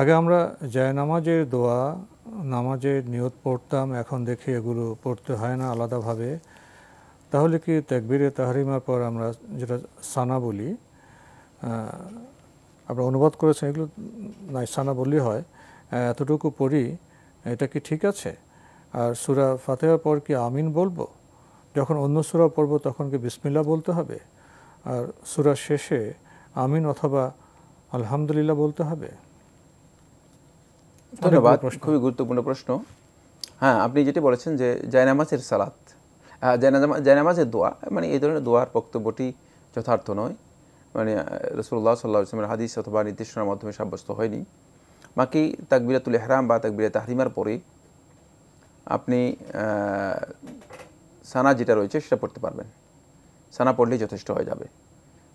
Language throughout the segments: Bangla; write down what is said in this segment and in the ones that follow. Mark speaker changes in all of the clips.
Speaker 1: আগে আমরা নামাজের দোয়া নামাজের নিয়ত পড়তাম এখন দেখি এগুলো পড়তে হয় না আলাদাভাবে তাহলে কি তেকবিরে তাহারিমার পর আমরা যেটা সানা বলি আমরা অনুবাদ করেছেন এগুলো নাই সানা বললেই হয় এতটুকু পড়ি এটা কি ঠিক আছে আর সুরা ফাতেহার পর কি আমিন বলবো যখন অন্য সুরা পড়ব তখন কি বিসমিল্লা বলতে হবে আর সুরা শেষে আমিন অথবা আলহামদুলিল্লাহ বলতে হবে
Speaker 2: ধন্যবাদ খুবই গুরুত্বপূর্ণ প্রশ্ন হ্যাঁ আপনি যেটি বলেছেন যে জায়নামাজের সালাত জায়নামাজের দোয়া মানে এই ধরনের দোয়ার বক্তব্যটি যথার্থ নয় মানে রসুল্লাহ সাল্লাহ ইসলামের হাদিস অথবা নির্দেশনার মাধ্যমে সাব্যস্ত হয়নি বাকি তাকবিরাতুল এহরাম বা তাকবিরা তাহরিমার পরে আপনি সানা যেটা রয়েছে সেটা পড়তে পারবেন সানা পড়লেই যথেষ্ট হয়ে যাবে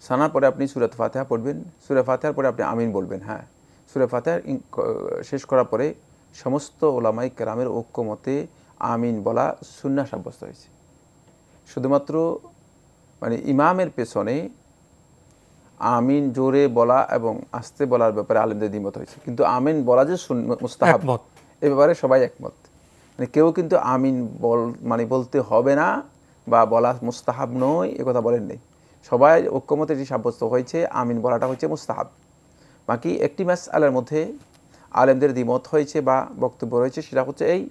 Speaker 2: সানার পরে আপনি সুরাত ফাতেহা পড়বেন সুরাত ফাতেহার পরে আপনি আমিন বলবেন হ্যাঁ সুরে ফাতেহার শেষ করার পরে সমস্ত ওলামাই কেরামের ঐক্যমতে আমিন বলা সুন্না সাব্যস্ত হয়েছে শুধুমাত্র মানে ইমামের পেছনে আমিন জোরে বলা এবং আস্তে বলার ব্যাপারে আলেমদের দ্বিমত হয়েছে কিন্তু আমিন বলা যে মুস্তাহাব এ ব্যাপারে সবাই একমত মানে কেউ কিন্তু আমিন বল মানে বলতে হবে না বা বলা মুস্তাহাব নয় এ কথা বলেন নেই সবাই ঐক্যমতে যে সাব্যস্ত হয়েছে আমিন বলাটা হচ্ছে মুস্তাহাব বাকি একটি ম্যাচ আলের মধ্যে আলেমদের দ্বিমত হয়েছে বা বক্তব্য রয়েছে সেটা হচ্ছে এই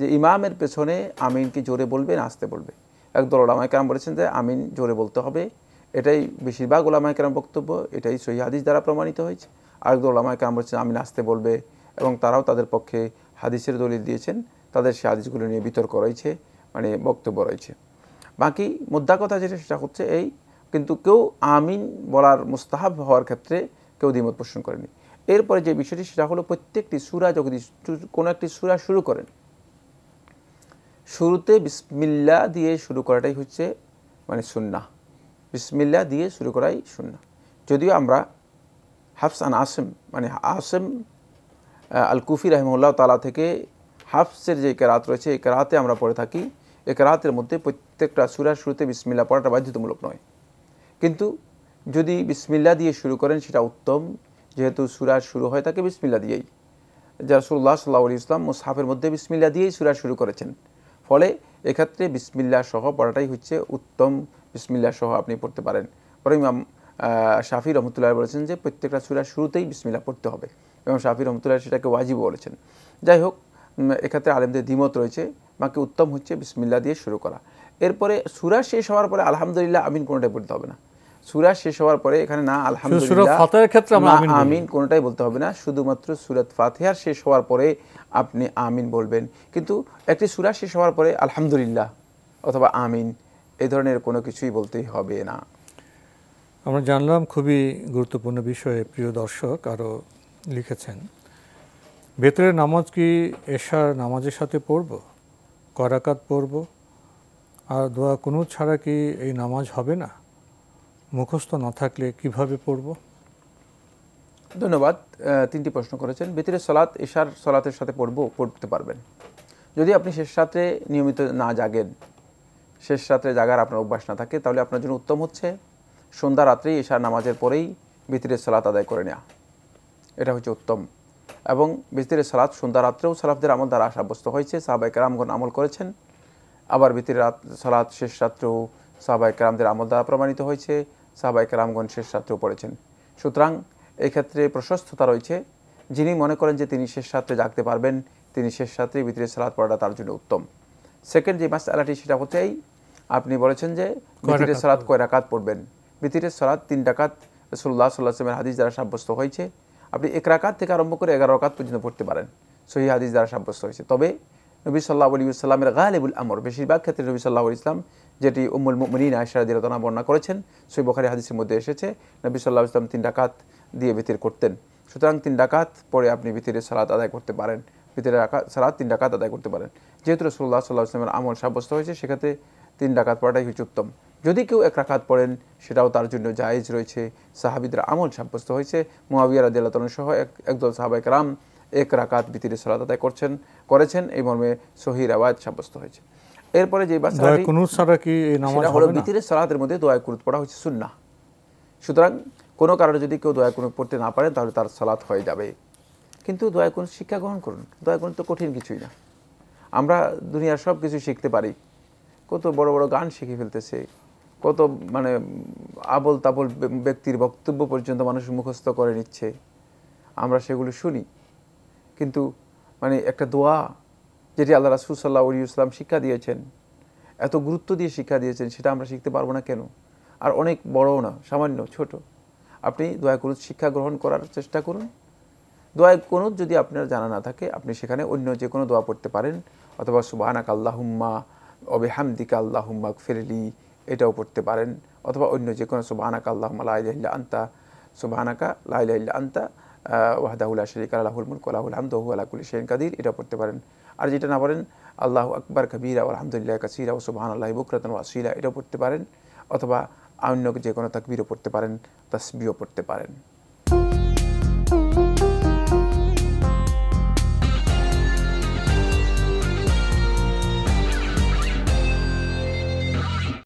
Speaker 2: যে ইমামের পেছনে আমিনকে জোরে বলবে না আসতে বলবে একদল ওলামায় কেরাম বলেছেন যে আমিন জোরে বলতে হবে এটাই বেশিরভাগ ওলামায় কেরাম বক্তব্য এটাই সহি হাদিস দ্বারা প্রমাণিত হয়েছে আরেকদল ওলামায় কেরাম বলেছেন আমিন আসতে বলবে এবং তারাও তাদের পক্ষে হাদিসের দলিল দিয়েছেন তাদের সে হাদিসগুলো নিয়ে বিতর্ক রয়েছে মানে বক্তব্য রয়েছে বাকি মুদ্রা কথা যেটা সেটা হচ্ছে এই কিন্তু কেউ আমিন বলার মুস্তাহাব হওয়ার ক্ষেত্রে কেউ দ্বিমত পোষণ করেনি এরপরে যে বিষয়টি সেটা হলো প্রত্যেকটি সুরা যদি কোনো একটি সুরা শুরু করেন শুরুতে বিসমিল্লা দিয়ে শুরু করাটাই হচ্ছে মানে সুন্না বিসমিল্লা দিয়ে শুরু করাই সুন্না যদিও আমরা হাফস আন আসেম মানে আসেম আল কুফি রহমুল্লাহ তালা থেকে হাফসের যে কেরাত রয়েছে এই কেরাতে আমরা পড়ে থাকি এ রাতের মধ্যে প্রত্যেকটা সুরার শুরুতে বিসমিল্লা পড়াটা বাধ্যতামূলক নয় কিন্তু যদি বিসমিল্লা দিয়ে শুরু করেন সেটা উত্তম যেহেতু সুরা শুরু হয় তাকে বিসমিল্লা দিয়েই জারসুল্লাহ সাল্লাহ আলী ইসলাম মুসাফের মধ্যে বিসমিল্লা দিয়েই সুরা শুরু করেছেন ফলে এক্ষেত্রে বিসমিল্লা সহ পড়াটাই হচ্ছে উত্তম বিসমিল্লা সহ আপনি পড়তে পারেন পরে ইমাম শাফি রহমতুল্লাহ বলেছেন যে প্রত্যেকটা সুরা শুরুতেই বিসমিল্লা পড়তে হবে এবং শাফি রহমতুল্লাহ সেটাকে ওয়াজিব বলেছেন যাই হোক এক্ষেত্রে আলেমদের দ্বিমত রয়েছে বাকি উত্তম হচ্ছে বিসমিল্লা দিয়ে শুরু করা এরপরে সুরা শেষ হওয়ার পরে আলহামদুলিল্লাহ আমিন কোনোটাই পড়তে হবে না সুরা শেষ হওয়ার পরে এখানে না আলহামদুলিল্লাহ আমিন কোনটাই বলতে হবে না শুধুমাত্র সুরাত ফাতিহার শেষ হওয়ার পরে আপনি আমিন বলবেন কিন্তু একটি সুরা শেষ হওয়ার পরে আলহামদুলিল্লাহ অথবা আমিন এই ধরনের কোনো কিছুই বলতেই হবে না
Speaker 1: আমরা জানলাম খুবই গুরুত্বপূর্ণ বিষয়ে প্রিয় দর্শক আরও লিখেছেন ভেতরের নামাজ কি এশার নামাজের সাথে পড়ব করাকাত পড়ব আর দোয়া কোনো ছাড়া কি এই নামাজ হবে না মুখস্থ না থাকলে কিভাবে পড়ব
Speaker 2: ধন্যবাদ তিনটি প্রশ্ন করেছেন বেতিরে সলাৎ এশার সলাতের সাথে পড়ব পড়তে পারবেন যদি আপনি শেষ রাত্রে নিয়মিত না জাগেন শেষ রাত্রে জাগার আপনার অভ্যাস না থাকে তাহলে আপনার জন্য উত্তম হচ্ছে সন্ধ্যা রাত্রেই এশার নামাজের পরেই বেতিরের সলাৎ আদায় করে নেওয়া এটা হচ্ছে উত্তম এবং বেতিরের সলাৎ সন্ধ্যা রাত্রেও সালাফদের আমল দ্বারা আশাব্যস্ত হয়েছে সাহাবাইকে কেরামগণ আমল করেছেন আবার ভিতরে রাত সলাৎ শেষ রাত্রেও সাহাবাইকে কেরামদের আমল দ্বারা প্রমাণিত হয়েছে সাহবাইকে রামগণ শেষ রাত্রেও পড়েছেন সুতরাং এক্ষেত্রে প্রশস্ততা রয়েছে যিনি মনে করেন যে তিনি শেষ রাত্রে জাগতে পারবেন তিনি শেষ রাত্রে ভিতরে সালাদ পড়াটা তার জন্য উত্তম সেকেন্ড যে মাস আলাটি সেটা হচ্ছেই আপনি বলেছেন যে ভিতরে সালাদ কয় রাকাত পড়বেন ভিতরে সালাদ তিন ডাকাত রসুল্লাহ সাল্লাহামের হাদিস দ্বারা সাব্যস্ত হয়েছে আপনি এক রাকাত থেকে আরম্ভ করে এগারো রাকাত পর্যন্ত পড়তে পারেন সহি হাদিস দ্বারা সাব্যস্ত হয়েছে তবে নবী সাল্লাহ আলী ইসলামের গালেবুল আমর বেশিরভাগ ক্ষেত্রে নবী সাল্লাহ ইসলাম যেটি উম্মুল মনিন আয়সারা দিরাতনা বর্ণনা করেছেন সেই বখারি হাদিসের মধ্যে এসেছে নবী সাল্লাহ ইসলাম তিন ডাকাত দিয়ে ভিতরে করতেন সুতরাং তিন ডাকাত পরে আপনি বিতিরে সালাত আদায় করতে পারেন ভিতরে সালাত তিন ডাকাত আদায় করতে পারেন যেহেতু রসুল্লাহ সাল্লাহ ইসলামের আমল সাব্যস্ত হয়েছে সেক্ষেত্রে তিন ডাকাত পড়াটাই হচ্ছে উত্তম যদি কেউ এক রাখাত পড়েন সেটাও তার জন্য জায়েজ রয়েছে সাহাবিদরা আমল সাব্যস্ত হয়েছে মোয়াবিয়া রাজিয়াল সহ এক একদল সাহাবাইক রাম এক রাকাত ভিতরে সালাত আদায় করছেন করেছেন এই মর্মে সহি রেওয়াজ সাব্যস্ত হয়েছে এরপরে যে বাসাটি সেটা হলো সালাতের মধ্যে দোয়া কুনুত পড়া হচ্ছে সুন্না সুতরাং কোনো কারণে যদি কেউ দয়া কুনুত পড়তে না পারে তাহলে তার সালাত হয়ে যাবে কিন্তু দয়া কুনুত শিক্ষা গ্রহণ করুন দয়া কুনুত তো কঠিন কিছুই না আমরা দুনিয়ার সব কিছু শিখতে পারি কত বড় বড় গান শিখে ফেলতেছে কত মানে আবল তাবল ব্যক্তির বক্তব্য পর্যন্ত মানুষ মুখস্থ করে নিচ্ছে আমরা সেগুলো শুনি কিন্তু মানে একটা দোয়া যেটি আল্লাহ রাসুল সাল্লাহ উলি ইসলাম শিক্ষা দিয়েছেন এত গুরুত্ব দিয়ে শিক্ষা দিয়েছেন সেটা আমরা শিখতে পারবো না কেন আর অনেক বড়ও না সামান্য ছোট আপনি দোয়া কুনুত শিক্ষা গ্রহণ করার চেষ্টা করুন দোয়া কুনুত যদি আপনার জানা না থাকে আপনি সেখানে অন্য যে কোনো দোয়া পড়তে পারেন অথবা সুবাহানাক আল্লাহুম্মা অবে হামদিকা আল্লাহুম্মা ফেরলি এটাও পড়তে পারেন অথবা অন্য যে কোনো সুবাহানাক আল্লাহম্মা লাইল্লা আন্তা সুবাহানাকা লাইল্লা আন্তা ওয়াহদাহুল্লা শরিক আল্লাহুল মুলক আল্লাহুল হামদ হু আল্লাহ কুলি শেন কাদির এটা পড়তে পারেন আর যেটা না পারেন আল্লাহ আকবর কবির আলহামদুলিল্লাহ কাসিরা ও সুবাহ আল্লাহ বুকরাতন ওয়াসিলা এটাও পড়তে পারেন অথবা অন্য যে কোনো তাকবিরও পড়তে পারেন তাসবিও পড়তে পারেন